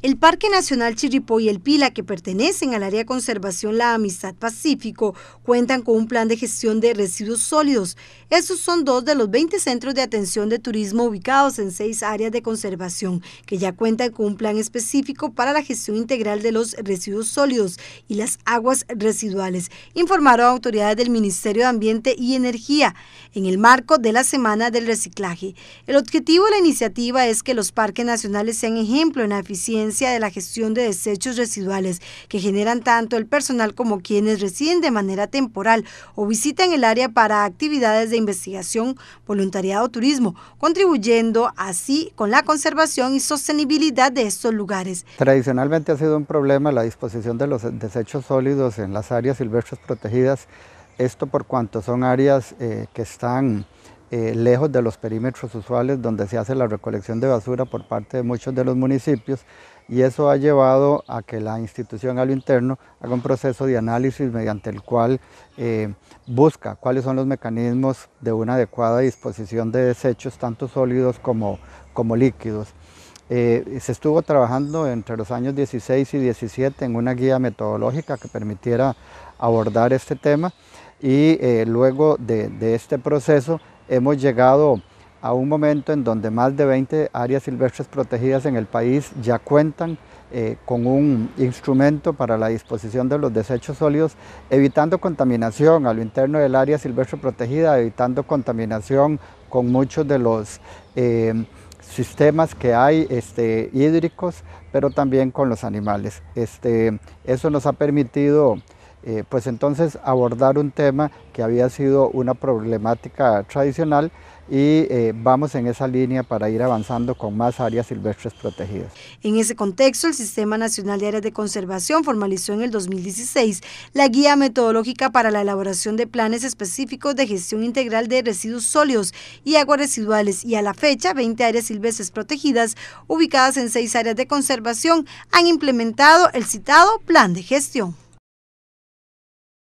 El Parque Nacional Chiripó y El Pila, que pertenecen al área de conservación La Amistad Pacífico, cuentan con un plan de gestión de residuos sólidos. Estos son dos de los 20 centros de atención de turismo ubicados en seis áreas de conservación, que ya cuentan con un plan específico para la gestión integral de los residuos sólidos y las aguas residuales, informaron autoridades del Ministerio de Ambiente y Energía en el marco de la Semana del Reciclaje. El objetivo de la iniciativa es que los parques nacionales sean ejemplo en la eficiencia de la gestión de desechos residuales que generan tanto el personal como quienes residen de manera temporal o visitan el área para actividades de investigación, voluntariado o turismo, contribuyendo así con la conservación y sostenibilidad de estos lugares. Tradicionalmente ha sido un problema la disposición de los desechos sólidos en las áreas silvestres protegidas, esto por cuanto son áreas eh, que están... Eh, lejos de los perímetros usuales donde se hace la recolección de basura por parte de muchos de los municipios, y eso ha llevado a que la institución a lo interno haga un proceso de análisis mediante el cual eh, busca cuáles son los mecanismos de una adecuada disposición de desechos, tanto sólidos como, como líquidos. Eh, se estuvo trabajando entre los años 16 y 17 en una guía metodológica que permitiera abordar este tema y eh, luego de este proceso hemos llegado a un momento en donde más de 20 áreas silvestres protegidas en el país ya cuentan eh, con un instrumento para la disposición de los desechos sólidos, evitando contaminación a lo interno del área silvestre protegida, evitando contaminación con muchos de los eh, sistemas que hay este, hídricos, pero también con los animales. Este, eso nos ha permitido eh, pues entonces abordar un tema que había sido una problemática tradicional y eh, vamos en esa línea para ir avanzando con más áreas silvestres protegidas. En ese contexto, el Sistema Nacional de Áreas de Conservación formalizó en el 2016 la guía metodológica para la elaboración de planes específicos de gestión integral de residuos sólidos y aguas residuales y a la fecha 20 áreas silvestres protegidas ubicadas en seis áreas de conservación han implementado el citado plan de gestión.